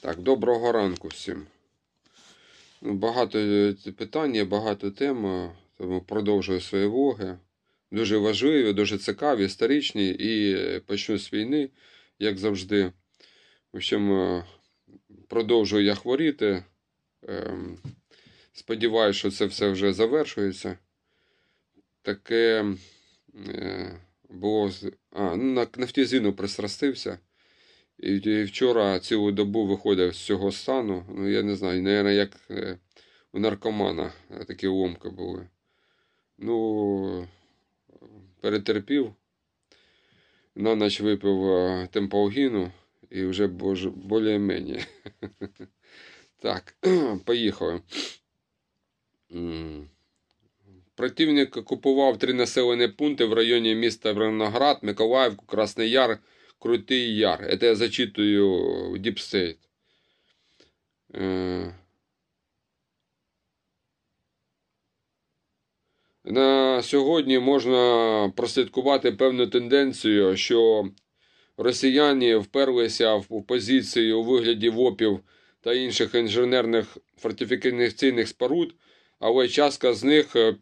Так, доброго ранку всім. Ну, багато е, питань, багато тем. Е, тому продовжую свої влоги. Дуже важливі, дуже цікаві, історичні. І е, почну з війни, як завжди. В общем, продовжую я хворіти. Ем, сподіваюся, що це все вже завершується. Таке було. А, ну, на на нафтізину пристрастився. І Вчора цілу добу виходив з цього стану. Ну, я не знаю, мабуть, як е, у наркомана е, такі ломки були. Ну, перетерпів, на ніч випив е, темпалгіну і вже більш менше. Так, поїхали. Противник купував три населені пункти в районі міста Верноград, Миколаївку, Красний Яр. Крутий Яр. Это я зачитываю Deep State. Э. На сьогодні можна прослідкувати певну тенденцію, що росіяни вперлися в позиції у вигляді вопів та інших інженерних фортифікаційних споруд, але частка з них е,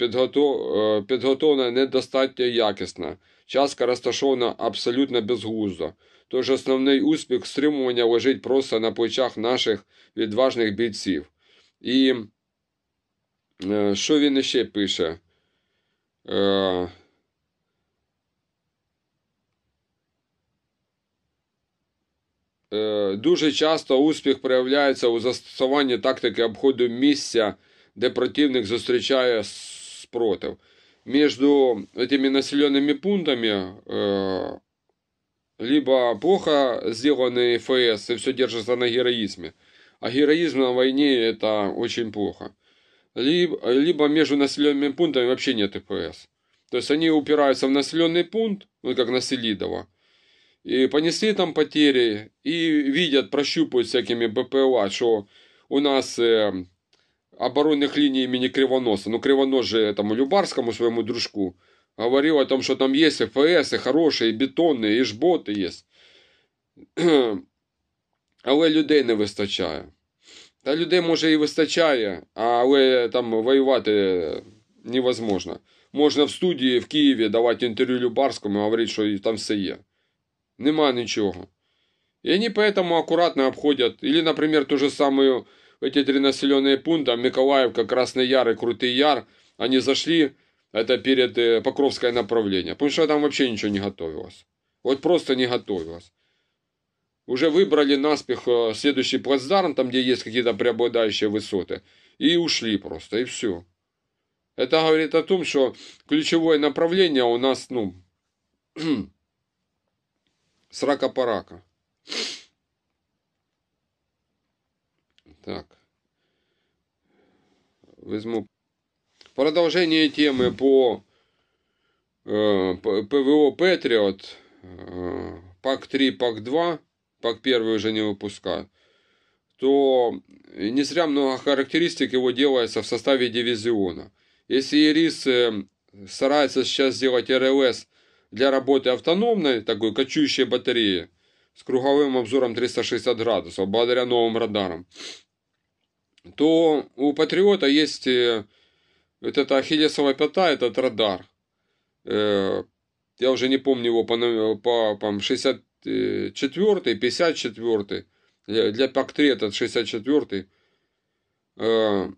підготовлена недостатньо якісна. Часка розташована абсолютно безглуздо, тож основний успіх стримування лежить просто на плечах наших відважних бійців. І е, що він ще пише? Е, е... Дуже часто успіх проявляється у застосуванні тактики обходу місця, де противник зустрічає спротив. между этими населенными пунктами э, либо плохо сделанный ФС и все держится на героизме, а героизм на войне это очень плохо, либо, либо между населенными пунктами вообще нет ФС. То есть они упираются в населенный пункт, ну как на Селидово, и понесли там потери, и видят, прощупывают всякими БПЛА, что у нас э, оборонных линий имени Кривоноса. Ну, Кривонос же этому Любарскому своему дружку говорил о том, что там есть и ФС, и хорошие, и бетонные, и жботи є. Але людей не вистачає. Та людей, може, і вистачає, але там воювати невозможно. Можна в студії в Києві давати інтерв'ю Любарському і говорити, що там все є. Нема нічого. И они поэтому аккуратно обходят. Или, например, ту же самую эти три населенные пункта, а Миколаевка, Красный Яр и Крутый Яр, они зашли, это перед э, Покровское направление, потому что там вообще ничего не готовилось. Вот просто не готовилось. Уже выбрали наспех э, следующий плацдарм, там, где есть какие-то преобладающие высоты, и ушли просто, и все. Это говорит о том, что ключевое направление у нас, ну, срака-парака. Так. Возьму. Продолжение темы по э, ПВО Патриот. ПАК-3, ПАК-2. ПАК-1 уже не выпускают то не зря много характеристик его делается в составе дивизиона. Если ИРИС э, старается сейчас сделать РЛС для работы автономной, такой кочующей батареи, с круговым обзором 360 градусов, благодаря новым радарам, то у патриота есть э, вот эта ахиллесова пята, этот радар. Э, я уже не помню его по, по, по 64 54 для Пактри этот 64 э,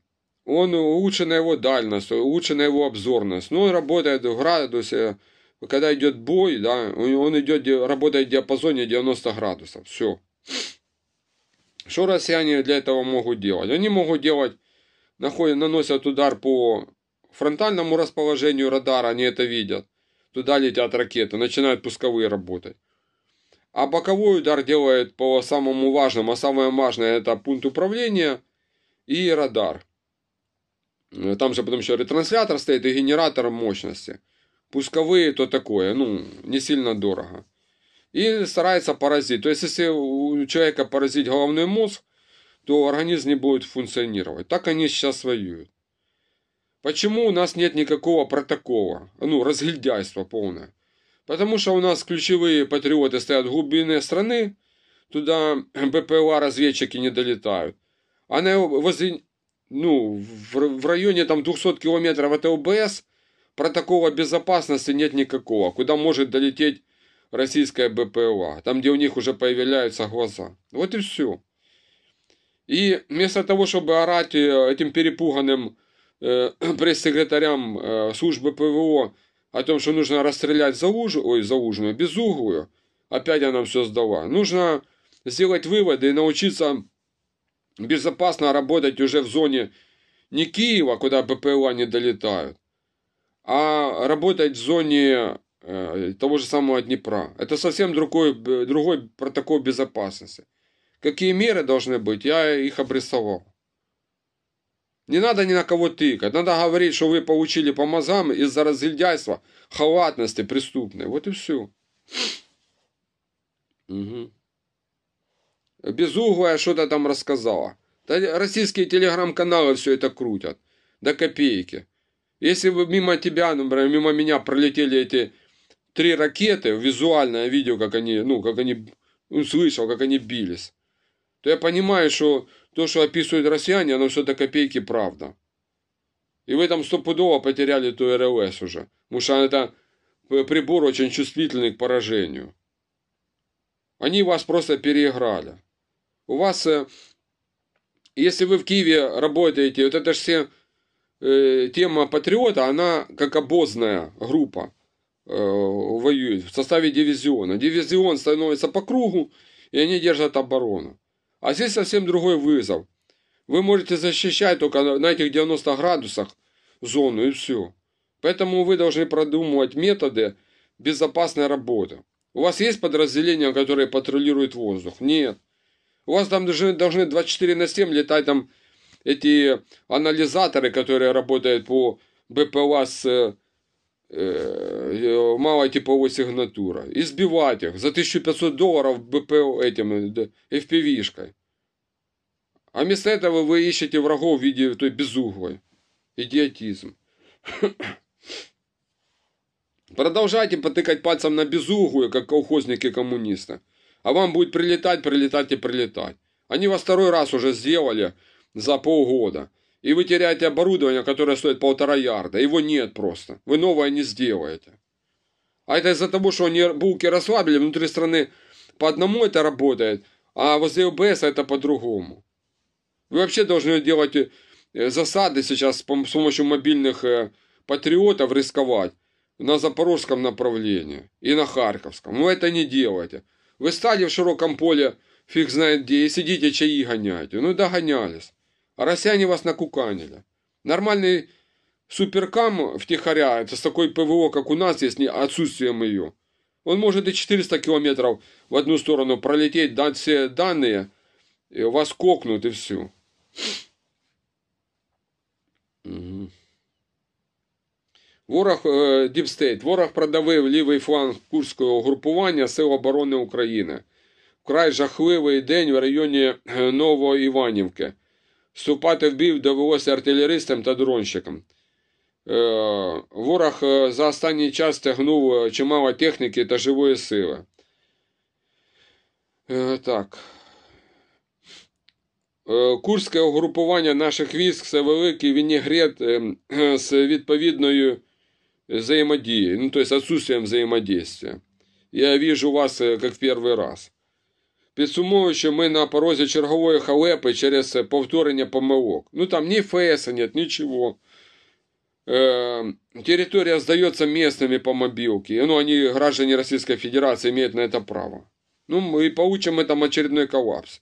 он улучшена его дальность, улучшена его обзорность. Но ну, он работает в градусе, когда идет бой, да, он идет, работает в диапазоне 90 градусов. Все. Что россияне для этого могут делать? Они могут делать, находят, наносят удар по фронтальному расположению радара, они это видят. Туда летят ракеты, начинают пусковые работать. А боковой удар делает по самому важному, а самое важное это пункт управления и радар. Там же потом еще ретранслятор стоит и генератор мощности. Пусковые то такое, ну, не сильно дорого и старается поразить. То есть, если у человека поразить головной мозг, то организм не будет функционировать. Так они сейчас воюют. Почему у нас нет никакого протокола? Ну, разгильдяйство полное. Потому что у нас ключевые патриоты стоят в глубине страны, туда БПЛА-разведчики не долетают. А на, возле, ну, в, в районе там 200 километров от ЛБС протокола безопасности нет никакого, куда может долететь российское БПЛА, там, где у них уже появляются глаза. Вот и все. И вместо того, чтобы орать э, этим перепуганным э, пресс-секретарям э, службы ПВО а о том, что нужно расстрелять залужу, ой, залужную, безуглую, опять она нам все сдала. Нужно сделать выводы и научиться безопасно работать уже в зоне не Киева, куда БПЛА не долетают, а работать в зоне Э, того же самого Днепра. Это совсем другой, другой протокол безопасности. Какие меры должны быть, я их обрисовал. Не надо ни на кого тыкать. Надо говорить, что вы получили по мазам из-за разгильдяйства, халатности преступной. Вот и все. Угу. Безуглая что-то там рассказала. Да российские телеграм-каналы все это крутят. До копейки. Если бы мимо тебя, например, мимо меня пролетели эти три ракеты, визуальное видео, как они, ну, как они, услышал, ну, как они бились, то я понимаю, что то, что описывают россияне, оно все до копейки правда. И вы там стопудово потеряли ту РЛС уже. Потому что это прибор очень чувствительный к поражению. Они вас просто переиграли. У вас, э, если вы в Киеве работаете, вот это же все э, тема патриота, она как обозная группа. Э, воюют в составе дивизиона. Дивизион становится по кругу, и они держат оборону. А здесь совсем другой вызов. Вы можете защищать только на этих 90 градусах зону и все. Поэтому вы должны продумывать методы безопасной работы. У вас есть подразделения, которые патрулируют воздух? Нет. У вас там должны, должны 24 на 7 летать там эти анализаторы, которые работают по БПЛА с э, мала типовой сигнатура. И сбивать их за 1500 долларов БПО этим FPV-шкой. А вместо этого вы ищете врагов в виде той безуглой. Идиотизм. Продолжайте потыкать пальцем на безуглую, как колхозники коммунисты. А вам будет прилетать, прилетать и прилетать. Они вас второй раз уже сделали за полгода. И вы теряете оборудование, которое стоит полтора ярда. Его нет просто. Вы новое не сделаете. А это из-за того, что они булки расслабили, внутри страны по одному это работает, а возле ОБС это по-другому. Вы вообще должны делать э, засады сейчас с помощью мобильных э, патриотов рисковать на запорожском направлении и на харьковском. Но это не делайте. Вы стали в широком поле, фиг знает где, и сидите чаи гоняете. Ну, догонялись. а россияне вас накуканили. Нормальный суперкам втихаря, это с такой ПВО, как у нас, если отсутствием ее, он может и 400 километров в одну сторону пролететь, дать все данные, вас кокнут и все. Ворог э, Діпстейт. Ворог продавив лівий фланг Курського групування Сил оборони України. Вкрай жахливий день в районі э, Новоіванівки. Вступати в бій довелося артилеристам та дронщикам. Е, ворог е, за останній час тягнув е, чимало техніки та живої сили. Так. Курське угрупування наших військ це великий вінігрет з відповідною взаємодією, ну, тобто відсутствием взаємодействия. Я вижу вас як в перший раз. Підсумую, що ми на порозі чергової халепи через повторення помилок. Ну там ні фейса нет, нічого. Э, территория сдается местными по мобилке. Ну, они, граждане Российской Федерации, имеют на это право. Ну, мы получим этом очередной колапс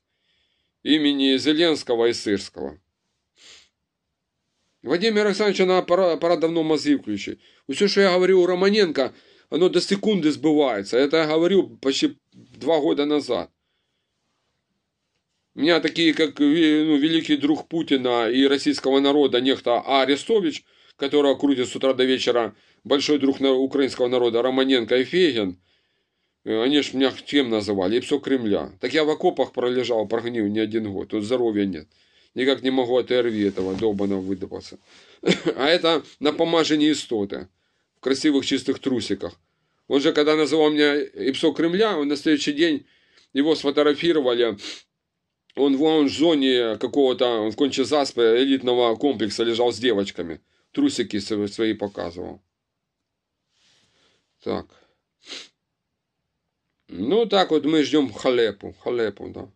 Имени Зеленского и Сырского. Вадиме Александровичу на пора, пора давно мозги включить. Все, что я говорю у Романенко, оно до секунды сбывается. Это я говорю почти два года назад меня такие, как ну, великий друг Путина и российского народа, нехто а. Арестович, которого крутит с утра до вечера, большой друг украинского народа Романенко и Фегин, э, они ж меня чем называли, и все Кремля. Так я в окопах пролежал, прогнил не один год, тут здоровья нет. Никак не могу от РВИ этого долбана выдаваться. А это на помажении истоты, в красивых чистых трусиках. Он же, когда называл меня Ипсо Кремля, он на следующий день его сфотографировали он в зоне какого-то, в Кончезаспе элитного комплекса лежал с девочками. Трусики свои показывал. Так. Ну, так вот мы ждем халепу. Халепу, да.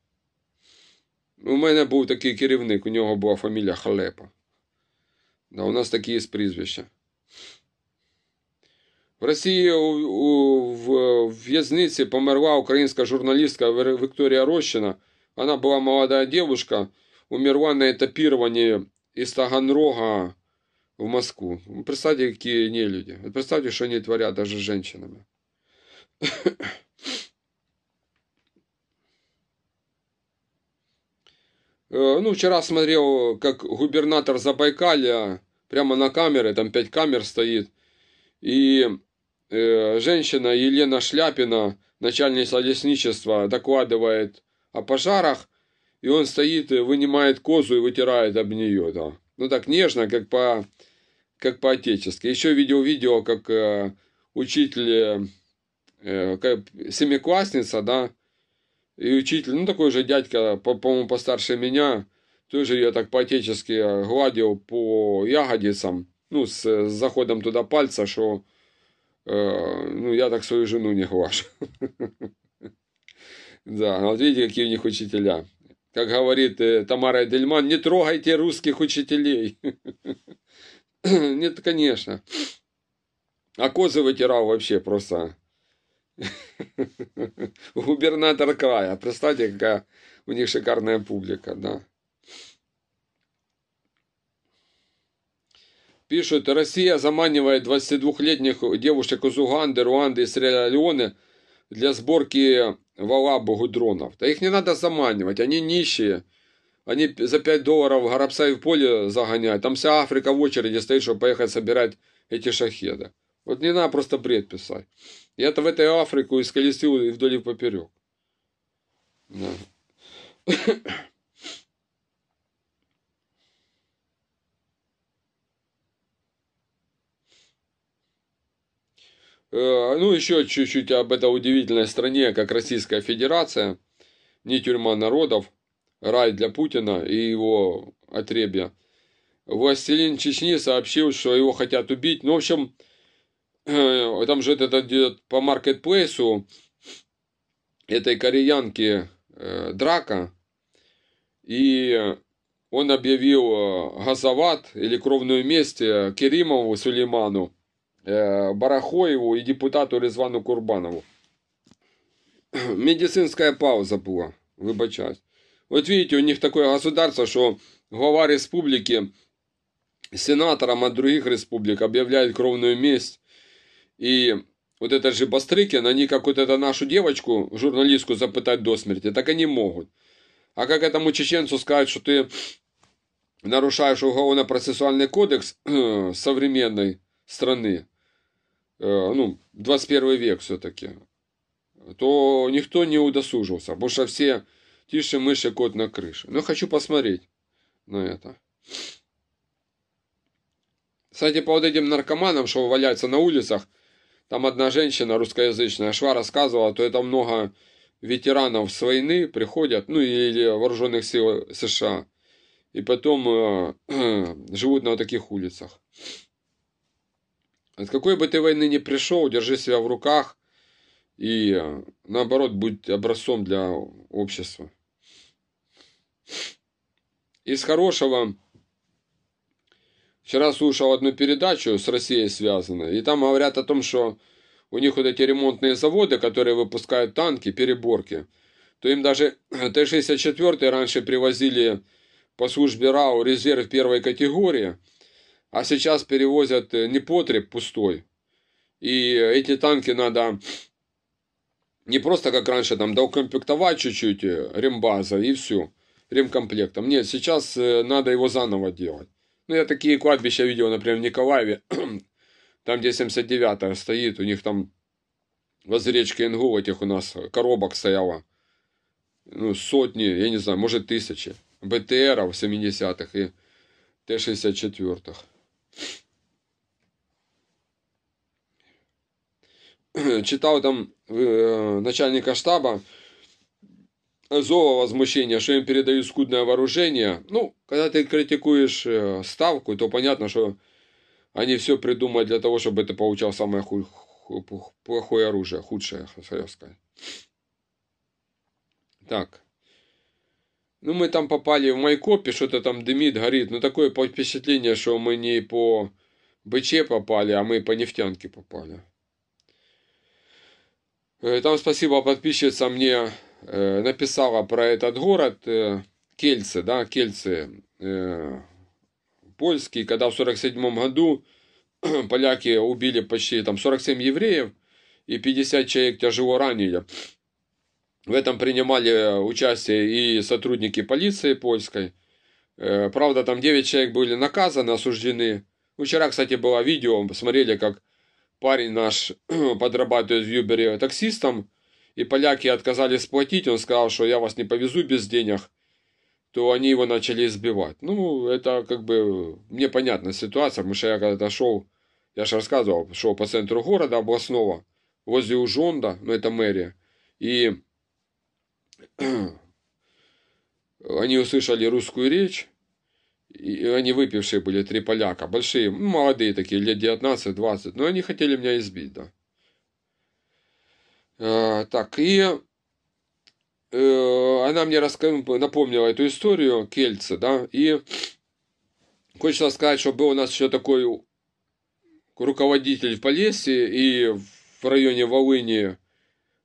У меня был такий керівник, у него была фамилия Халепа. Да, У нас такие є прізвища. В России у, у, в в'язниці померла украинская журналистка Виктория Рощина. Она была молодая девушка, умерла на этапировании из Таганрога в Москву. Ну, представьте, какие не люди. Представьте, что они творят даже с женщинами. Э, ну, вчера смотрел, как губернатор Забайкалья, прямо на камеры, там пять камер стоит, и э, женщина Елена Шляпина, начальница лесничества, докладывает о пожарах, и он стоит, вынимает козу и вытирает об нее. Да. Ну так нежно, как по как по-отечески. Еще видел видео, как э, учитель, э, э, как семиклассница, да, и учитель, ну такой же дядька, по-моему, постарше меня, тоже ее так по-отечески э, гладил по ягодицам, ну, с, с заходом туда пальца, что э, ну, я так свою жену не глажу. Да, ну, вот видите, какие у них учителя. Как говорит э, Тамара Эдельман, не трогайте русских учителей. Нет, конечно. А козы вытирал вообще просто. Губернатор края. Представьте, какая у них шикарная публика, да. Пишут, Россия заманивает 22-летних девушек из Уганды, Руанды и Среля-Леоне для сборки валабу гудронов. Да их не надо заманивать, они нищие. Они за 5 долларов горобца в поле загоняют. Там вся Африка в очереди стоит, чтобы поехать собирать эти шахеды. Вот не надо просто бред писать. Я-то в этой Африку исколесил и вдоль и поперек. Да. Э, ну, еще чуть-чуть об этой удивительной стране, как Российская Федерация. Не тюрьма народов, рай для Путина и его отребья. Властелин Чечни сообщил, что его хотят убить. Ну, в общем, э, там же этот идет по маркетплейсу этой кореянки э, драка. И он объявил газоват или кровную месть Керимову Сулейману. Э, Барахоеву и депутату Резвану Курбанову. Медицинская пауза была, вибачаюсь. Вот видите, у них такое государство, что глава республики сенаторам от других республик объявляет кровную месть. И вот это же Бастрыкин, они как вот эту нашу девочку, журналистку, запытать до смерти, так они могут. А как этому чеченцу сказать, что ты нарушаешь уголовно-процессуальный кодекс современный, страны, э, ну, 21 век все-таки, то никто не удосужился, потому что все тише мыши кот на крыше. Но хочу посмотреть на это. Кстати, по вот этим наркоманам, что валяются на улицах, там одна женщина русскоязычная, шва рассказывала, то это много ветеранов с войны приходят, ну или вооруженных сил США, и потом э, э, живут на вот таких улицах. От какой бы ты войны ни пришел, держи себя в руках и, наоборот, будь образцом для общества. Из хорошего Вчера слушал одну передачу с Россией связанную, и там говорят о том, что у них вот эти ремонтные заводы, которые выпускают танки, переборки, то им даже Т-64 раньше привозили по службе Рау резерв первой категории, а сейчас перевозят э, не потреб пустой. И эти танки надо не просто как раньше там доукомплектовать чуть-чуть э, рембаза и все, ремкомплектом. Нет, сейчас э, надо его заново делать. Ну, я такие кладбища видел, например, в Николаеве, там, где 79-я стоит, у них там возле речки Ингул этих у нас коробок стояло, ну, сотни, я не знаю, может, тысячи, БТРов 70-х и Т-64-х. Читал там э, начальника штаба Зова возмущения, что им передают скудное вооружение. Ну, когда ты критикуешь э, ставку, то понятно, что они все придумают для того, чтобы ты получал самое ху- ху- плохое оружие, худшее, хотел сказать. Так. Ну, мы там попали в Майкопе, что-то а там дымит, горит. Ну, такое впечатление, что мы не по БЧ попали, а мы по нефтянке попали. Э, там спасибо подписчица мне э, написала про этот город э, Кельце, да, Кельце, польский, когда в 47 году поляки убили почти там 47 евреев и 50 человек тяжело ранили. В этом принимали э, участие и сотрудники полиции польской. Э, правда, там 9 человек были наказаны, осуждены. Вчера, кстати, было видео, посмотрели, как парень наш подрабатывает в Юбере таксистом, и поляки отказались платить, он сказал, что я вас не повезу без денег, то они его начали избивать. Ну, это как бы мне понятна ситуация, потому что я когда-то шел, я же рассказывал, шел по центру города областного, возле Ужонда, ну это мэрия, и Они услышали русскую речь, и они выпившие были, три поляка, большие, молодые такие, лет 19-20, но они хотели меня избить, да. Э, так, и э, она мне раска... напомнила эту историю, кельцы, да, и хочется сказать, что был у нас еще такой руководитель в Полесье и в районе Волыни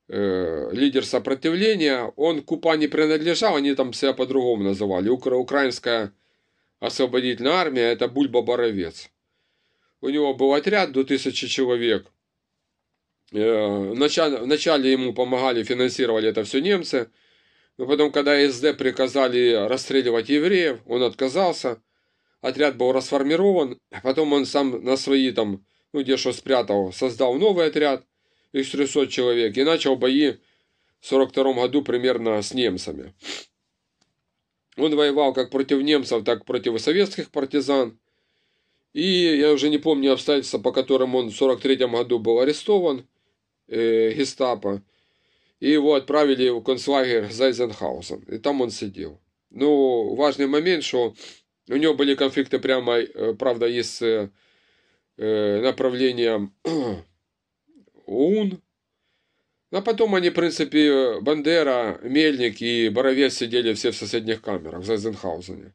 лидер сопротивления, он Купа не принадлежал, они там себя по-другому называли. Украинская освободительная армия, это Бульба Боровец. У него был отряд до тысячи человек. вначале, э, вначале ему помогали, финансировали это все немцы. Но потом, когда СД приказали расстреливать евреев, он отказался. Отряд был расформирован. Потом он сам на свои там, ну где что спрятал, создал новый отряд – из 300 человек и начал бои в 42 году примерно с немцами. Он воевал как против немцев, так и против советских партизан. И я уже не помню обстоятельства, по которым он в 43 году был арестован э, гестапо. И его отправили в концлагерь Зайзенхаузен. И там он сидел. Ну, важный момент, что у него были конфликты прямо, э, правда, есть э, э, направлением ОУН. А потом они, в принципе, Бандера, Мельник и Боровец сидели все в соседних камерах в Зайзенхаузене.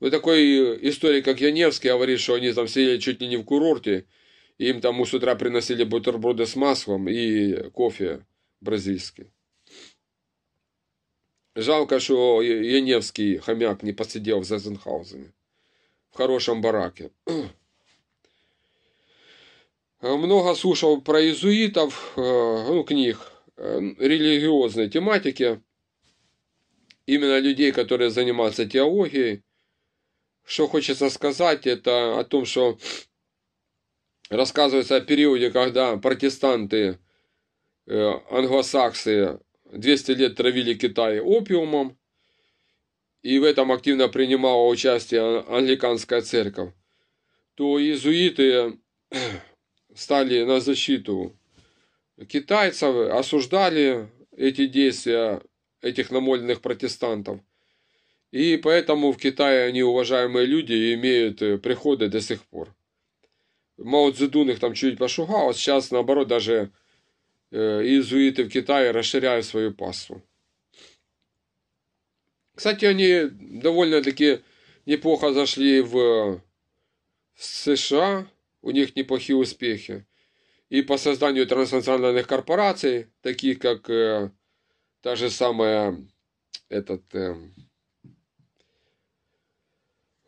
Ну, такой историк, как Яневский, говорит, что они там сидели чуть ли не в курорте, им там с утра приносили бутерброды с маслом и кофе бразильский. Жалко, что Яневский хомяк не посидел в Зазенхаузене. В хорошем бараке много слушал про иезуитов, ну, книг религиозной тематики, именно людей, которые занимаются теологией. Что хочется сказать, это о том, что рассказывается о периоде, когда протестанты, англосаксы 200 лет травили Китай опиумом, и в этом активно принимала участие англиканская церковь, то иезуиты стали на защиту китайцев, осуждали эти действия этих намольных протестантов. И поэтому в Китае они уважаемые люди и имеют э, приходы до сих пор. Мао Цзэдун их там чуть пошугал, а сейчас, наоборот, даже э, иезуиты в Китае расширяют свою паству. Кстати, они довольно-таки неплохо зашли в э, США, у них неплохие успехи. И по созданию транснациональных корпораций, таких как э, та же самая этот, э,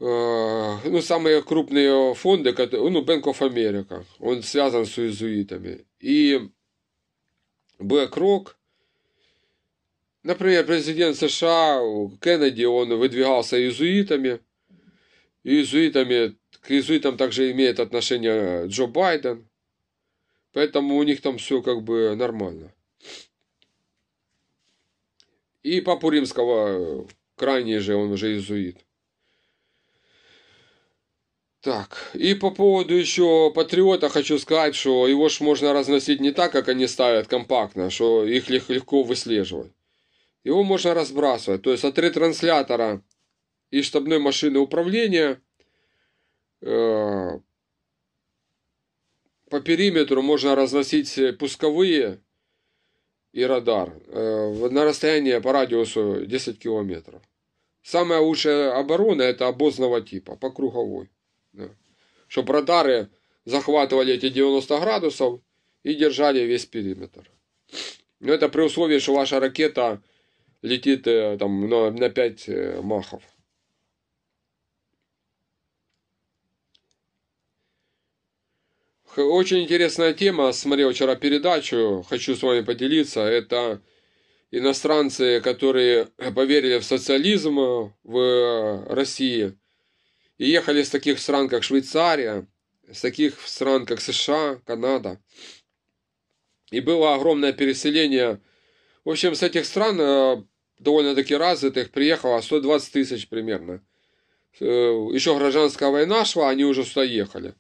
э, ну, самые крупные фонды, которые, ну, Bank of America, он связан с иезуитами. И BlackRock, например, президент США Кеннеди, он выдвигался иезуитами, иезуитами, к иезуитам также имеет отношение Джо Байден. Поэтому у них там все как бы нормально. И папу римского крайний же, он уже иезуит. Так, и по поводу еще патриота хочу сказать, что его ж можно разносить не так, как они ставят компактно, что их легко выслеживать. Его можно разбрасывать. То есть от ретранслятора и штабной машины управления. Э, по периметру можно разносить э, пусковые и радар э, на расстояние по радиусу 10 километров. Самая лучшая оборона это обозного типа, по круговой. Чтобы радары захватывали эти 90 градусов и держали весь периметр. Но это при условии, что ваша ракета летит там, на 5 махов. Очень интересная тема. Смотрел вчера передачу, хочу с вами поделиться. Это иностранцы, которые поверили в социализм э, в э, России и ехали с таких стран, как Швейцария, с таких стран, как США, Канада. И было огромное переселение. В общем, с этих стран э, довольно-таки развитых приехало 120 тысяч примерно. Еще гражданская война шла, они уже сюда ехали.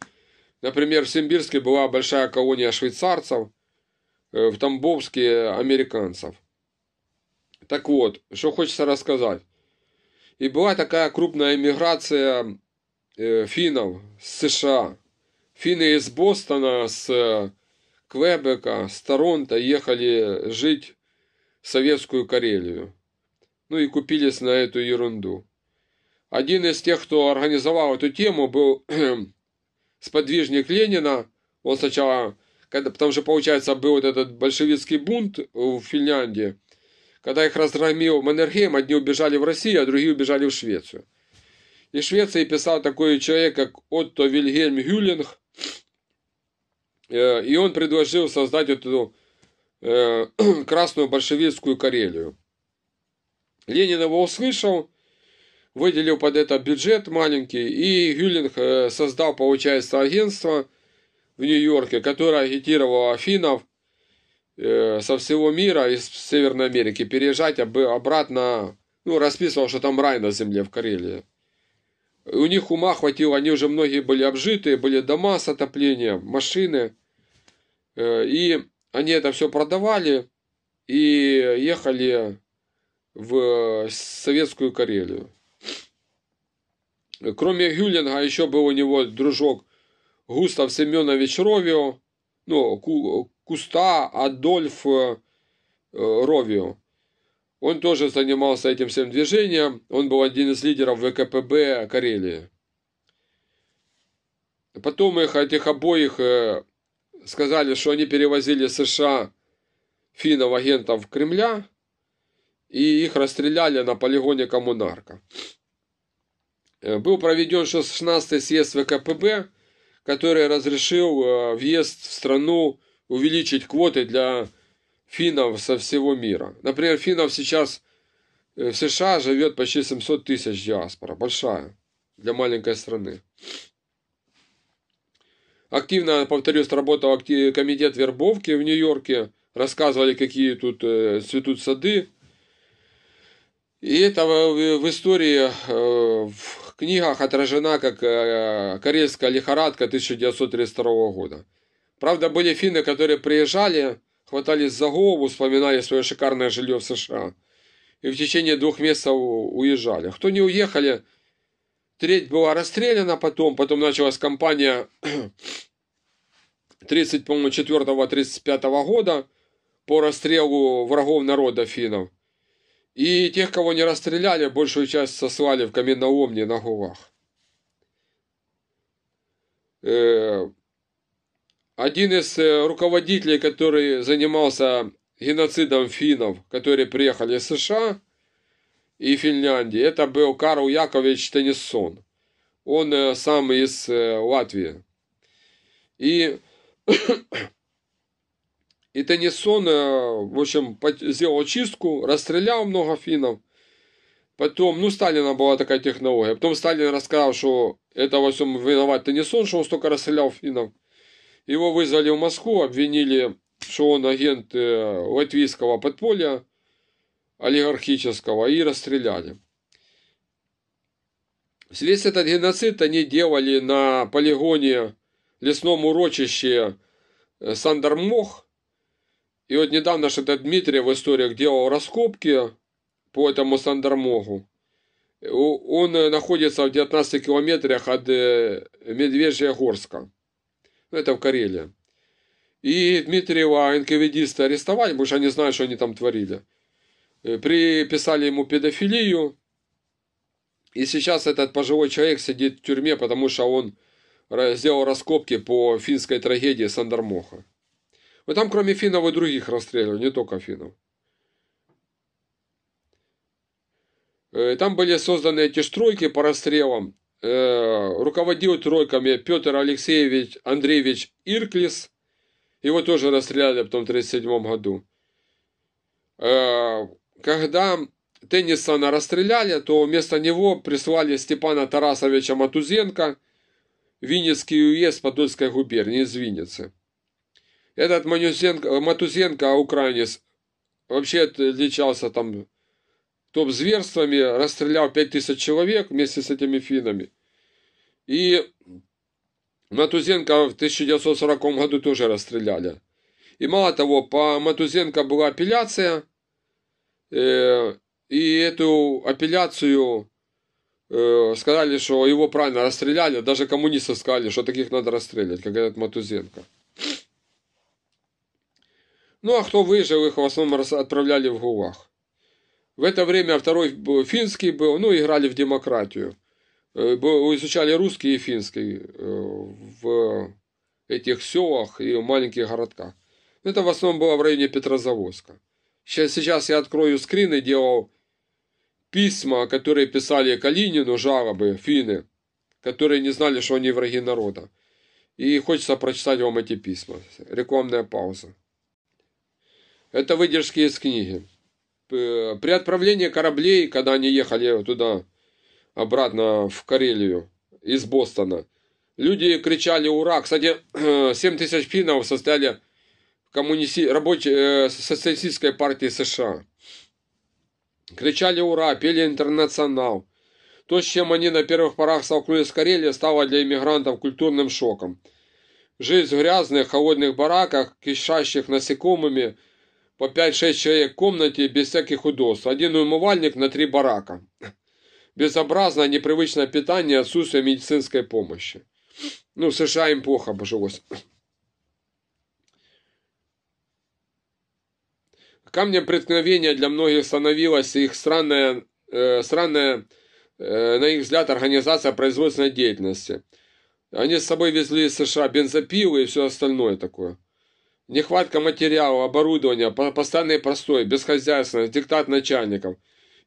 Например, в Симбирске была большая колония швейцарцев, э, в Тамбовске – американцев. Так вот, что хочется рассказать. И была такая крупная эмиграция э, финнов с США. Финны из Бостона, с э, Квебека, с Торонто ехали жить в Советскую Карелию. Ну и купились на эту ерунду. Один из тех, кто организовал эту тему, был сподвижник Ленина, он сначала, когда, потому что, получается, был вот этот большевистский бунт в Финляндии, когда их разгромил Маннергейм, одни убежали в Россию, а другие убежали в Швецию. И в Швеции писал такой человек, как Отто Вильгельм Гюллинг, э, и он предложил создать эту э, красную большевистскую Карелию. Ленин его услышал, выделил под это бюджет маленький, и Гюллинг э, создал, получается, агентство в Нью-Йорке, которое агитировало афинов э, со всего мира, из Северной Америки, переезжать обратно, ну, расписывал, что там рай на земле в Карелии. У них ума хватило, они уже многие были обжитые, были дома с отоплением, машины. Э, и они это все продавали и ехали в Советскую Карелию. Кроме Гюллинга, еще был у него дружок Густав Семенович Ровио, ну, Куста Адольф Ровио. Он тоже занимался этим всем движением. Он был один из лидеров ВКПБ Карелии. Потом их, этих обоих э, сказали, что они перевозили США финнов агентов Кремля и их расстреляли на полигоне Коммунарка. Э, был проведен 16-й съезд ВКПБ, который разрешил э, въезд в страну увеличить квоты для финнов со всего мира. Например, финнов сейчас э, в США живет почти 700 тысяч диаспора. Большая для маленькой страны. Активно, повторюсь, работал комитет вербовки в Нью-Йорке. Рассказывали, какие тут цветут сады. И это в истории книгах отражена как э, «Карельская лихорадка» 1932 года. Правда, были финны, которые приезжали, хватались за голову, вспоминали свое шикарное жилье в США и в течение двух месяцев уезжали. Кто не уехали, треть была расстреляна потом, потом началась кампания 34-35 года по расстрелу врагов народа финнов. И тех, кого не расстреляли, большую часть сослали в каменноомни на гулах. Э, один из э, руководителей, который занимался геноцидом финнов, которые приехали из США и Финляндии, это был Карл Яковлевич Теннисон. Он э, сам из Латвии. И и Теннисон, э, в общем, сделал чистку, расстрелял много финнов. Потом, ну, Сталина была такая технология. Потом Сталин рассказал, что это во всем виноват Теннисон, что он столько расстрелял финнов. Его вызвали в Москву, обвинили, что он агент э, латвийского подполья олигархического и расстреляли. Весь этот геноцид они делали на полигоне лесном урочище э, Сандармох и вот недавно что-то Дмитрий в историях делал раскопки по этому Сандермогу. Он э, находится в 19 километрах от э, Горска. Ну, это в Карелии. И Дмитриева НКВДиста арестовали, потому что они знают, что они там творили. Э, приписали ему педофилию. И сейчас этот пожилой человек сидит в тюрьме, потому что он сделал раскопки по финской трагедии Сандермоха. Но ну, там кроме финнов и других расстреливали, не только финнов. Э, там были созданы эти стройки по расстрелам. Э, руководил тройками Петр Алексеевич Андреевич Ирклис. Его тоже расстреляли потом в 1937 году. Э, когда Теннисона расстреляли, то вместо него прислали Степана Тарасовича Матузенко, Винницкий уезд Подольской губернии из Винницы. Этот Манюсенко, э, Матузенко, а украинец, вообще отличался там топ-зверствами, расстрелял 5000 человек вместе с этими финами. И Матузенко в 1940 году тоже расстреляли. И мало того, по Матузенко была апелляция, э, и эту апелляцию э, сказали, что его правильно расстреляли, даже коммунисты сказали, что таких надо расстрелять, как этот Матузенко. Ну а кто выжил, их в основном отправляли в ГУЛАГ. В это время второй финский был, ну, играли в демократию. Э, изучали русский и финский э, в этих селах и в маленьких городках. Это в основном было в районе Петрозаводска. Сейчас, сейчас я открою скрин и делал письма, которые писали Калинину, жалобы, финны, которые не знали, что они враги народа. И хочется прочитать вам эти письма. Рекламная пауза. Это выдержки из книги. При отправлении кораблей, когда они ехали туда, обратно в Карелию, из Бостона, люди кричали «Ура!». Кстати, 7 тысяч финнов состояли в коммуниси... рабочей... Э, социалистической партии США. Кричали «Ура!», пели «Интернационал». То, с чем они на первых порах столкнулись в Карелии, стало для иммигрантов культурным шоком. Жизнь в грязных, холодных бараках, кишащих насекомыми – по 5-6 человек в комнате без всяких удобств. Один умывальник на три барака. Безобразное, непривычное питание, отсутствие медицинской помощи. Ну, США им плохо пожилось. Камнем преткновения для многих становилась их странная, э, странная э, на их взгляд, организация производственной деятельности. Они с собой везли из США бензопилы и все остальное такое. Нехватка материала, оборудования, постоянный простой, бесхозяйственность, диктат начальников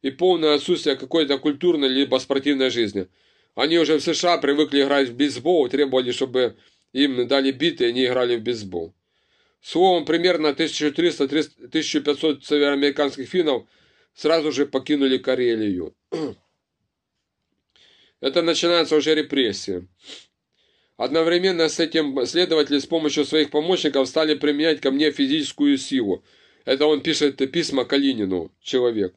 и полное отсутствие какой-то культурной либо спортивной жизни. Они уже в США привыкли играть в бейсбол, требовали, чтобы им дали биты, и они играли в бейсбол. Словом, примерно 1300-1500 североамериканских финнов сразу же покинули Карелию. Это начинаются уже репрессии. Одновременно с этим следователи с помощью своих помощников стали применять ко мне физическую силу. Это он пишет письма Калинину, человек.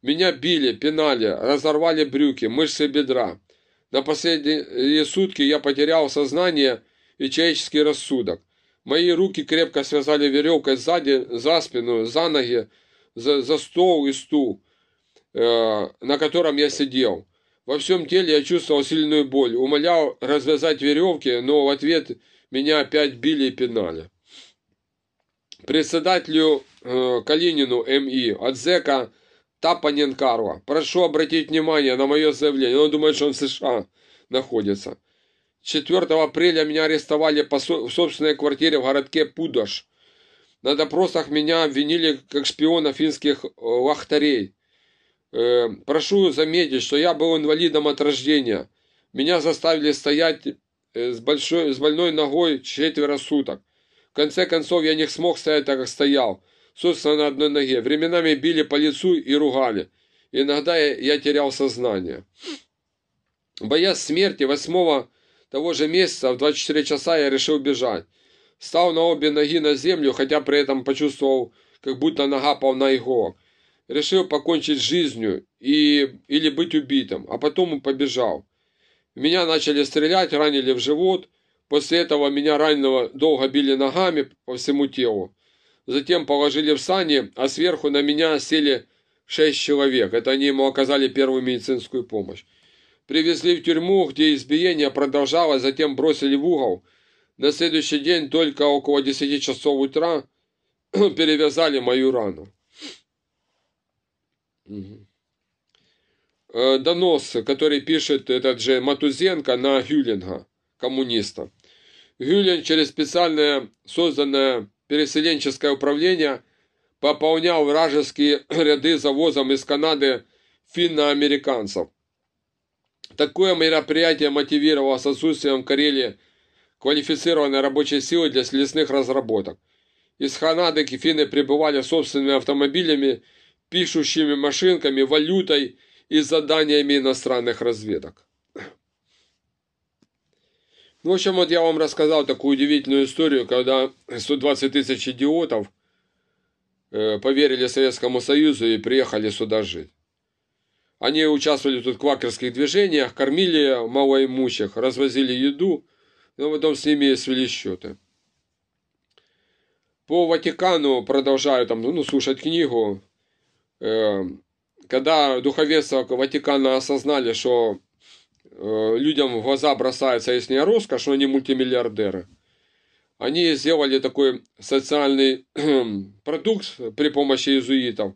Меня били, пинали, разорвали брюки, мышцы бедра. На последние сутки я потерял сознание и человеческий рассудок. Мои руки крепко связали веревкой сзади, за спину, за ноги, за, за стол и стул, э, на котором я сидел. Во всем теле я чувствовал сильную боль, умолял развязать веревки, но в ответ меня опять били и пинали. Председателю э, Калинину МИ от ЗЭКа Тапанин Прошу обратить внимание на мое заявление. Он думает, что он в США находится. 4 апреля меня арестовали по со в собственной квартире в городке Пудаш. На допросах меня обвинили как шпиона финских лахтарей. Э, Э, прошу заметить, что я был инвалидом от рождения. Меня заставили стоять э, с, большой, с больной ногой четверо суток. В конце концов, я не смог стоять так, как стоял. Собственно, на одной ноге. Временами били по лицу и ругали. Иногда я, я терял сознание. Боясь смерти, 8 того же месяца в 24 часа я решил бежать. Стал на обе ноги на землю, хотя при этом почувствовал, как будто нога полна иголок решил покончить с жизнью и, или быть убитым, а потом он побежал. Меня начали стрелять, ранили в живот. После этого меня раненого долго били ногами по всему телу. Затем положили в сани, а сверху на меня сели шесть человек. Это они ему оказали первую медицинскую помощь. Привезли в тюрьму, где избиение продолжалось, затем бросили в угол. На следующий день, только около 10 часов утра, перевязали мою рану. Э, донос, который пишет этот же Матузенко на Гюлинга, коммуниста. Гюлин через специальное созданное переселенческое управление пополнял вражеские ряды завозом из Канады финно-американцев. Такое мероприятие мотивировалось отсутствием в Карелии квалифицированной рабочей силы для лесных разработок. Из Ханады финны прибывали собственными автомобилями пишущими машинками, валютой и заданиями иностранных разведок. Ну, в общем, вот я вам рассказал такую удивительную историю, когда 120 тысяч идиотов э, поверили Советскому Союзу и приехали сюда жить. Они участвовали тут в квакерских движениях, кормили малоимущих, развозили еду, но потом с ними свели счеты. По Ватикану продолжаю там, ну, слушать книгу, Эм, когда духовенство Ватикана осознали, что э, людям в глаза бросается, если не роскошь, что они мультимиллиардеры, они сделали такой социальный продукт при помощи иезуитов,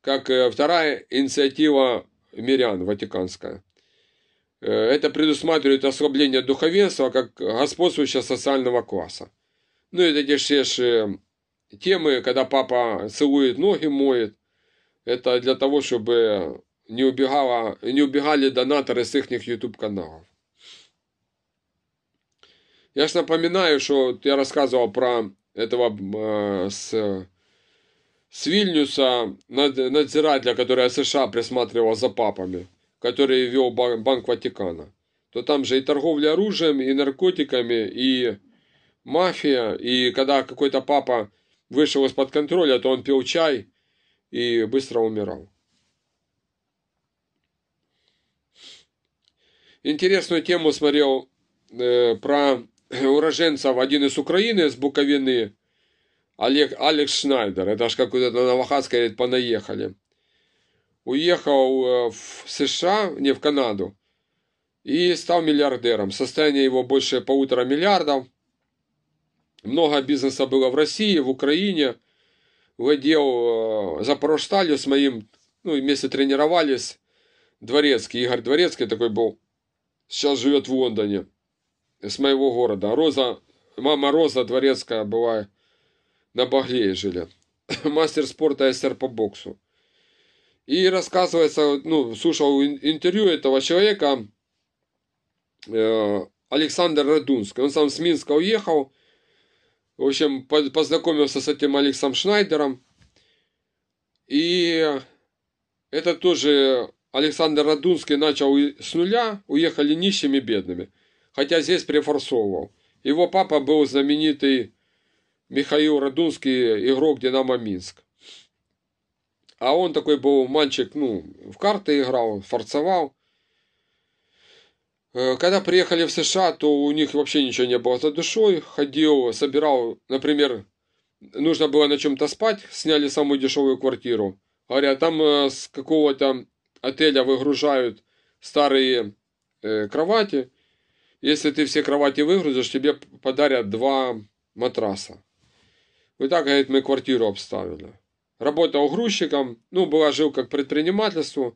как э, вторая инициатива мирян ватиканская. Э, это предусматривает ослабление духовенства как господствующего социального класса. Ну, это те же темы, когда папа целует ноги, моет, это для того, чтобы не, убегало, не убегали донаторы с их YouTube-каналов. Я же напоминаю, что я рассказывал про этого э, с, с Вильнюса надзирателя, который США присматривал за папами, который вел Банк Ватикана. То там же и торговля оружием, и наркотиками, и мафия. И когда какой-то папа вышел из-под контроля, то он пил чай и быстро умирал. Интересную тему смотрел э, про э, уроженцев, один из Украины, с Буковины, Олег, Алекс Шнайдер. Это ж как то на Вахатске, говорит, понаехали. Уехал э, в США, не в Канаду, и стал миллиардером. Состояние его больше полутора миллиардов. Много бизнеса было в России, в Украине выдел э, Запорожсталью с моим, ну, вместе тренировались. Дворецкий, Игорь Дворецкий такой был, сейчас живет в Лондоне, с моего города. Роза, мама Роза Дворецкая была, на Баглее жили. Мастер спорта СР по боксу. И рассказывается, ну, слушал интервью этого человека, э, Александр Радунский. Он сам с Минска уехал, в общем, познакомился с этим Алексом Шнайдером. И это тоже Александр Радунский начал с нуля, уехали нищими бедными. Хотя здесь прифорсовывал. Его папа был знаменитый Михаил Радунский, игрок «Динамо Минск». А он такой был мальчик, ну, в карты играл, форцевал. Э, когда приехали в США, то у них вообще ничего не было за душой. Ходил, собирал, например, нужно было на чем-то спать, сняли самую дешевую квартиру. Говорят, там э, с какого-то отеля выгружают старые э, кровати. Если ты все кровати выгрузишь, тебе подарят два матраса. Вот так, говорит, мы квартиру обставили. Работал грузчиком, ну, была жил как предпринимательство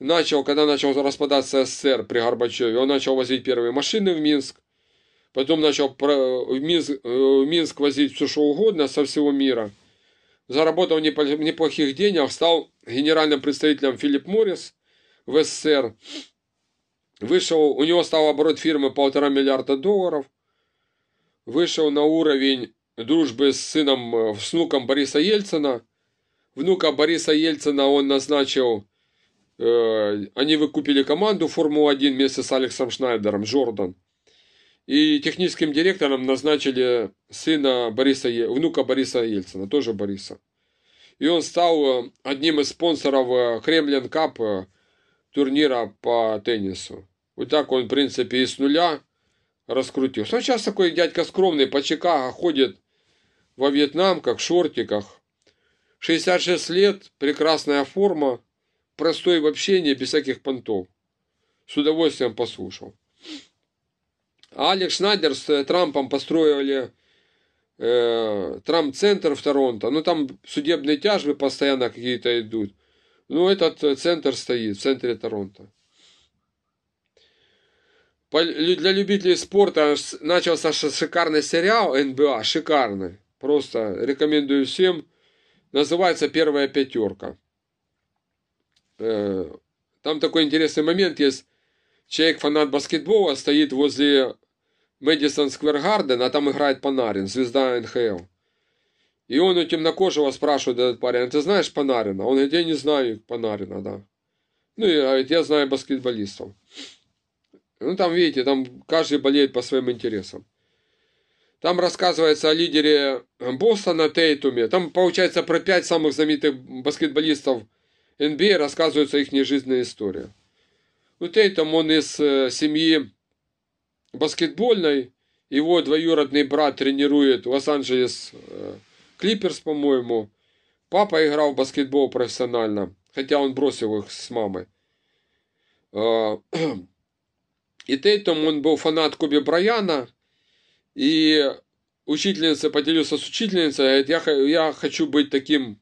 начал, когда начал распадаться СССР при Горбачеве, он начал возить первые машины в Минск, потом начал э, в Минск, э, в Минск возить все что угодно со всего мира. Заработал неплохих денег, стал генеральным представителем Филипп Моррис в СССР. Вышел, у него стал оборот фирмы полтора миллиарда долларов. Вышел на уровень дружбы с сыном, э, с внуком Бориса Ельцина. Внука Бориса Ельцина он назначил Э, они выкупили команду Формулу-1 вместе с Алексом Шнайдером, Джордан. И техническим директором назначили сына Бориса, внука Бориса Ельцина, тоже Бориса. И он стал э, одним из спонсоров э, Кремлин Кап турнира по теннису. Вот так он, в принципе, и с нуля раскрутился. Он сейчас такой дядька скромный, по Чикаго ходит во Вьетнам, как в шортиках. 66 лет, прекрасная форма простой в общении, без всяких понтов. С удовольствием послушал. Алекс Шнайдер с э, Трампом построили э, Трамп-центр в Торонто. Ну, там судебные тяжбы постоянно какие-то идут. Ну, этот э, центр стоит в центре Торонто. Для любителей спорта начался шикарный сериал НБА, шикарный. Просто рекомендую всем. Называется «Первая пятерка». Э, там такой интересный момент есть. Человек, фанат баскетбола, стоит возле Мэдисон Сквер Гарден, а там играет Панарин, звезда НХЛ. И он у темнокожего спрашивает этот парень, «А ты знаешь Панарина? Он говорит, я не знаю Панарина, да. Ну, и говорит, а я знаю баскетболистов. Ну, там, видите, там каждый болеет по своим интересам. Там рассказывается о лидере Бостона Тейтуме. Там, получается, про пять самых знаменитых баскетболистов – НБА рассказывается их жизненная история. Ну, Тейтом, он из э, семьи баскетбольной, его двоюродный брат тренирует Лос-Анджелес э, Клиперс, по-моему. Папа играл в баскетбол профессионально, хотя он бросил их с мамой. Э, и Тейтом, он был фанат Коби Брайана, и учительница поделился с учительницей, говорит, я, я хочу быть таким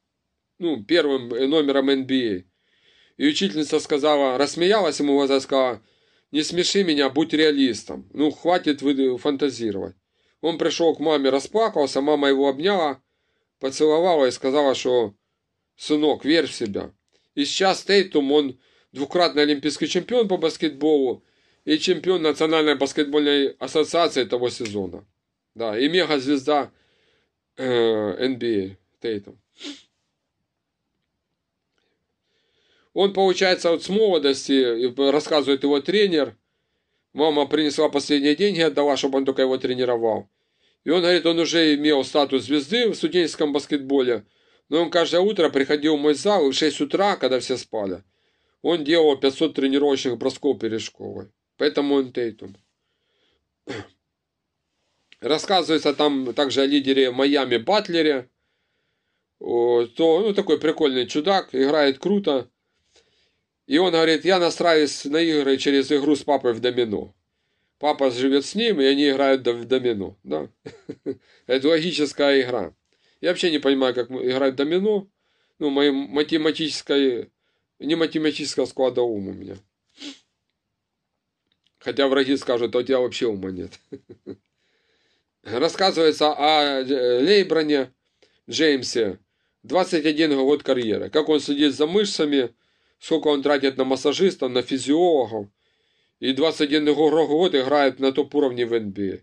ну, первым номером NBA. А. И учительница сказала, рассмеялась ему в глаза, сказала, не смеши меня, будь реалистом. Ну, хватит э, фантазировать. Он пришел к маме, расплакался, мама его обняла, поцеловала и сказала, что «Сынок, верь в себя». И сейчас Тейтум, он двукратный олимпийский чемпион по баскетболу и чемпион Национальной баскетбольной ассоциации того сезона. Да, и звезда э, NBA а, Тейтум. Он, получается, вот с молодости, рассказывает его тренер, мама принесла последние деньги, отдала, чтобы он только его тренировал. И он говорит, он уже имел статус звезды в студенческом баскетболе, но он каждое утро приходил в мой зал и в 6 утра, когда все спали. Он делал 500 тренировочных бросков перед школой. Поэтому он Тейтум. Рассказывается там также о лидере Майами Батлере. То, ну, такой прикольный чудак, играет круто. И он говорит, я настраиваюсь на игры через игру с папой в домино. Папа живет с ним, и они играют в домино. Да? Это логическая игра. Я вообще не понимаю, как играть в домино. Ну, моей математической, не математического склада ума у меня. Хотя враги скажут, а у тебя вообще ума нет. Рассказывается о э, Лейбране Джеймсе. 21 год карьеры. Как он следит за мышцами, сколько он тратит на массажиста, на физиолога, И 21 год играет на топ-уровне в НБА.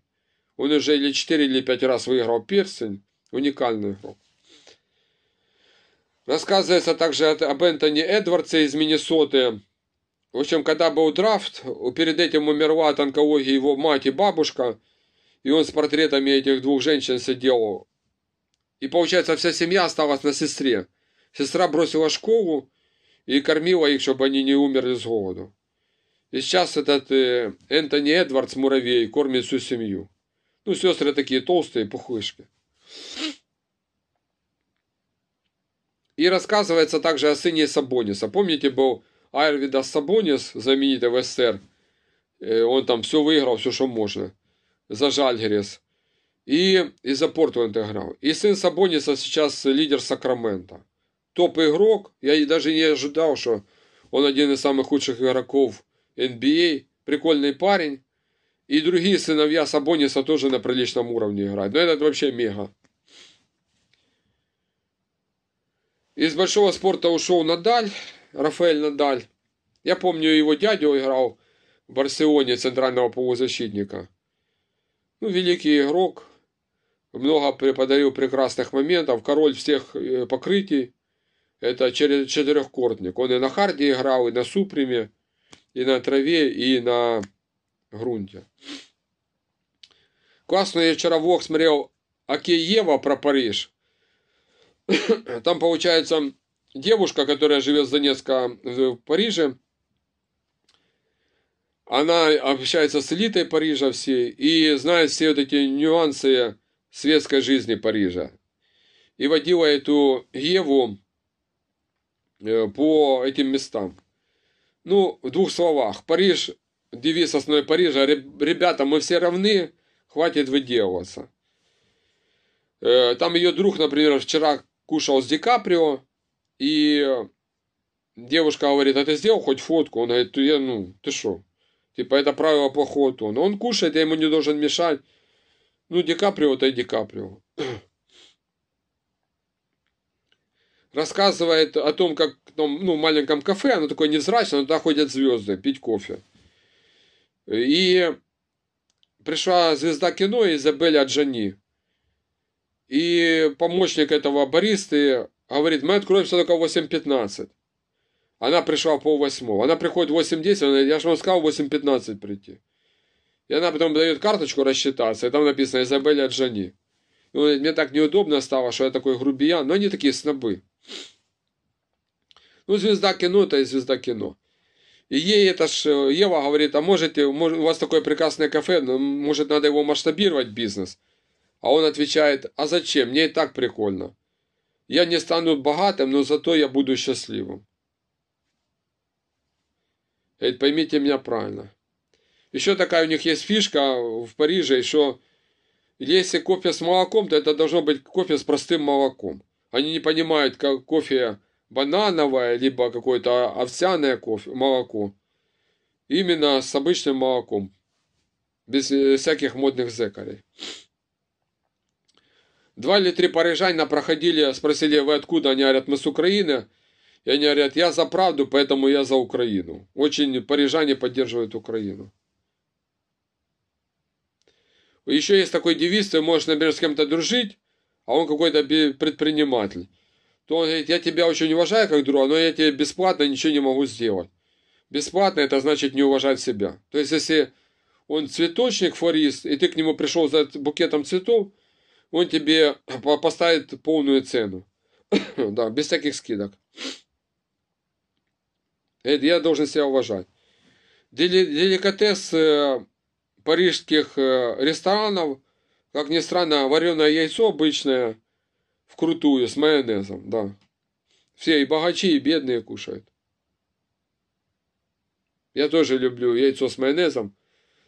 Он уже или 4, или 5 раз выиграл Пирсень. Уникальный игрок. Рассказывается также об Энтони Эдвардсе из Миннесоты. В общем, когда был драфт, перед этим умерла от онкологии его мать и бабушка, и он с портретами этих двух женщин сидел. И получается, вся семья осталась на сестре. Сестра бросила школу, и кормила их, чтобы они не умерли с голоду. И сейчас этот э, Энтони Эдвардс муравей кормит всю семью. Ну, сестры такие толстые, пухлышки. И рассказывается также о сыне Сабониса. Помните, был Айрвида Сабонис, знаменитый в СССР. Э, он там все выиграл, все, что можно. За Жальгерес. И, и за Порту он играл. И сын Сабониса сейчас лидер Сакрамента топ-игрок. Я даже не ожидал, что он один из самых лучших игроков NBA. А. Прикольный парень. И другие сыновья Сабониса тоже на приличном уровне играют. Но этот вообще мега. Из большого спорта ушел Надаль, Рафаэль Надаль. Я помню, его дядю играл в Барселоне центрального полузащитника. Ну, великий игрок. Много подарил прекрасных моментов. Король всех э, покрытий. Это четырехкортник. Он и на харде играл, и на супреме, и на траве, и на грунте. Классно, я вчера влог смотрел Акеева про Париж. Там, получается, девушка, которая живет за несколько в Париже, она общается с элитой Парижа всей и знает все вот эти нюансы светской жизни Парижа. И водила эту Еву Э, по этим местам. Ну, в двух словах. Париж, девиз основной Парижа, ребята, мы все равны, хватит выделываться. Э, там ее друг, например, вчера кушал с Ди Каприо, и девушка говорит, а ты сделал хоть фотку? Он говорит, я, ну, ты что? Типа, это правило плохого Но Он кушает, я ему не должен мешать. Ну, Ди Каприо, это и Ди Каприо рассказывает о том, как ну, в ну, маленьком кафе, оно такое невзрачное, но туда ходят звезды пить кофе. И пришла звезда кино Изабель Аджани. И помощник этого баристы говорит, мы откроемся только в 8.15. Она пришла в полвосьмого. Она приходит в 8.10, она говорит, я же вам сказал в 8.15 прийти. И она потом дает карточку рассчитаться, и там написано Изабель Аджани. И он говорит, мне так неудобно стало, что я такой грубиян. Но они такие снобы. Ну, звезда кино – это звезда кино. И ей это ж, Ева говорит, а можете, может, у вас такое прекрасное кафе, ну, может, надо его масштабировать, бизнес? А он отвечает, а зачем, мне и так прикольно. Я не стану богатым, но зато я буду счастливым. Говорит, поймите меня правильно. Еще такая у них есть фишка в Париже, что если кофе с молоком, то это должно быть кофе с простым молоком. Они не понимают, как кофе банановое, либо какое-то овсяное кофе, молоко. Именно с обычным молоком. Без э, всяких модных зекарей. Два или три парижанина проходили, спросили, вы откуда? Они говорят, мы с Украины. И они говорят, я за правду, поэтому я за Украину. Очень парижане поддерживают Украину. Еще есть такой девиз, ты можешь, например, с кем-то дружить, а он какой-то предприниматель, то он говорит, я тебя очень уважаю как друга, но я тебе бесплатно ничего не могу сделать. Бесплатно это значит не уважать себя. То есть если он цветочник, флорист, и ты к нему пришел за букетом цветов, он тебе поставит полную цену. да, без всяких скидок. Это я должен себя уважать. Деликатес э, парижских э, ресторанов как ни странно, вареное яйцо обычное, вкрутую, с майонезом, да. Все, и богачи, и бедные кушают. Я тоже люблю яйцо с майонезом.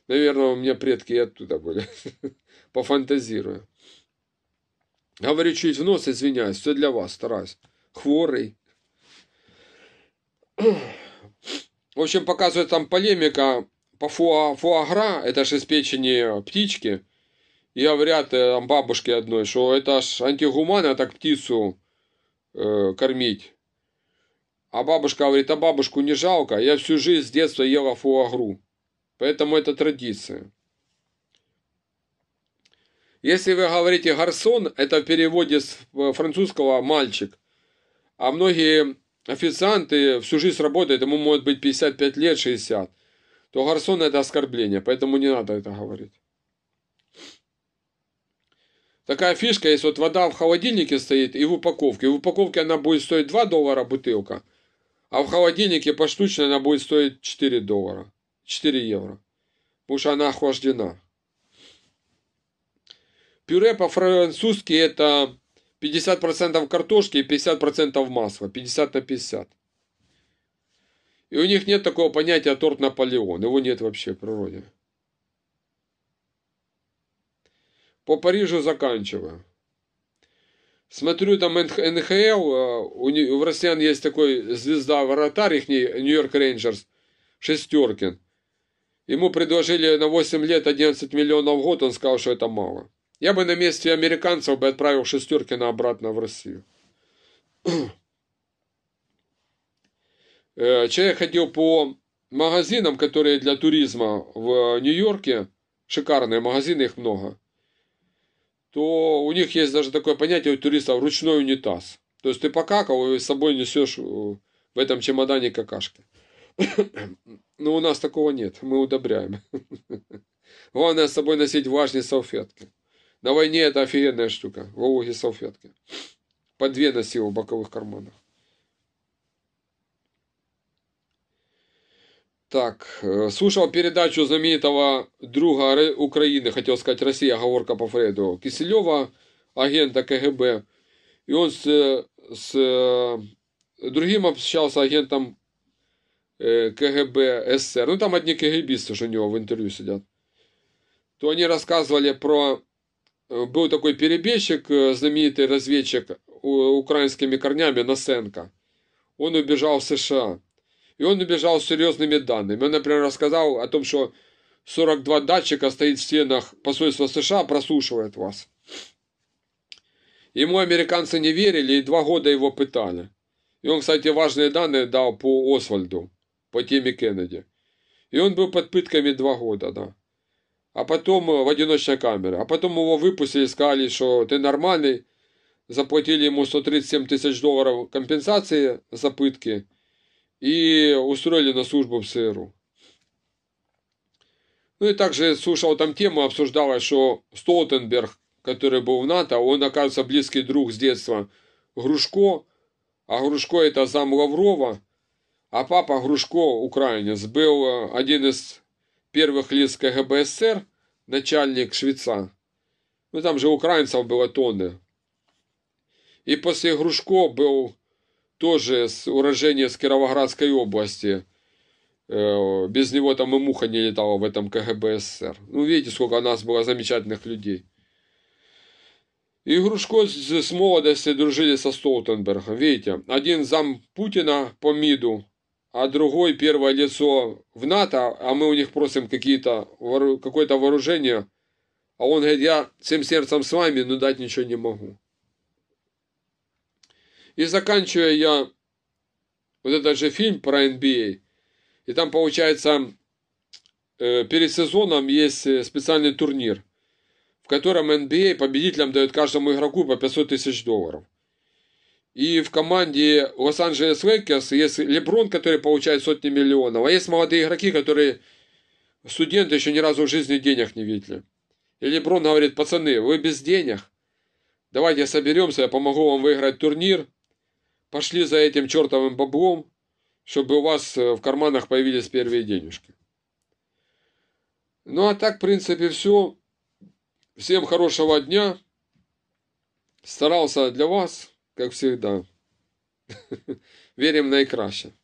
Наверное, у меня предки и оттуда были. Пофантазирую. Говорю чуть в нос, извиняюсь, все для вас, стараюсь. Хворый. В общем, показывает там полемика по фуа, фуагра, это же из печени птички – я вряд ли э, там бабушке одной, что это ж антигуманно а так птицу э, кормить. А бабушка говорит, а бабушку не жалко, я всю жизнь с детства ела фуагру. Поэтому это традиция. Если вы говорите «гарсон», это в переводе с э, французского «мальчик». А многие официанты всю жизнь работают, ему может быть 55 лет, 60. То «гарсон» это оскорбление, поэтому не надо это говорить. Такая фишка, если вот вода в холодильнике стоит и в упаковке, в упаковке она будет стоить 2 доллара бутылка, а в холодильнике поштучно она будет стоить 4 доллара, 4 евро, потому что она охлаждена. Пюре по-французски это 50% картошки и 50% масла, 50 на 50. И у них нет такого понятия торт Наполеон, его нет вообще в природе. По Парижу заканчиваю. Смотрю, там НХЛ, э, у, у россиян есть такой звезда вратарь их Нью-Йорк Рейнджерс, Шестеркин. Ему предложили на 8 лет 11 миллионов в год, он сказал, что это мало. Я бы на месте американцев бы отправил Шестеркина обратно в Россию. Э, Человек ходил по магазинам, которые для туризма в Нью-Йорке. Шикарные магазины, их много то у них есть даже такое понятие у туристов ручной унитаз. То есть ты покакал и с собой несешь э, в этом чемодане какашки. Но у нас такого нет, мы удобряем. Главное с собой носить влажные салфетки. На войне это офигенная штука, вологие салфетки. По две носил в боковых карманах. Так, слушал передачу знаменитого друга Украины, хотел сказать Россия, оговорка по Фрейду, Киселева, агента КГБ. И он с, с другим общался агентом КГБ СССР. Ну, там одни КГБисты же у него в интервью сидят. То они рассказывали про... Был такой перебежчик, знаменитый разведчик украинскими корнями Насенко. Он убежал в США. И он убежал с серьезными данными. Он, например, рассказал о том, что 42 датчика стоит в стенах посольства США, прослушивает вас. Ему американцы не верили и два года его пытали. И он, кстати, важные данные дал по Освальду, по теме Кеннеди. И он был под пытками два года, да. А потом э, в одиночной камере. А потом его выпустили, сказали, что ты нормальный. Заплатили ему 137 тысяч долларов компенсации за пытки и устроили на службу в ЦРУ. Ну и также слушал там тему, обсуждалось, что Столтенберг, который был в НАТО, он, оказывается, близкий друг с детства Грушко, а Грушко это зам Лаврова, а папа Грушко, украинец, был э, один из первых лиц КГБ СССР, начальник Швеца. Ну там же украинцев было тонны. И после Грушко был тоже уроженец Кировоградской области. Э, без него там и муха не летала в этом КГБ СССР. Ну, видите, сколько у нас было замечательных людей. И Грушко с молодости дружили со Столтенбергом. Видите, один зам Путина по МИДу, а другой первое лицо в НАТО, а мы у них просим какие-то, какое-то вооружение. А он говорит, я всем сердцем с вами, но дать ничего не могу. И заканчивая я вот этот же фильм про NBA, а, и там получается э, перед сезоном есть э, специальный турнир, в котором NBA а победителям дает каждому игроку по 500 тысяч долларов. И в команде Лос-Анджелес Лейкерс есть Леброн, который получает сотни миллионов, а есть молодые игроки, которые студенты еще ни разу в жизни денег не видели. И Леброн говорит, пацаны, вы без денег, давайте соберемся, я помогу вам выиграть турнир, Пошли за этим чертовым баблом, чтобы у вас э, в карманах появились первые денежки. Ну а так, в принципе, все. Всем хорошего дня. Старался для вас, как всегда. Верим наикраще.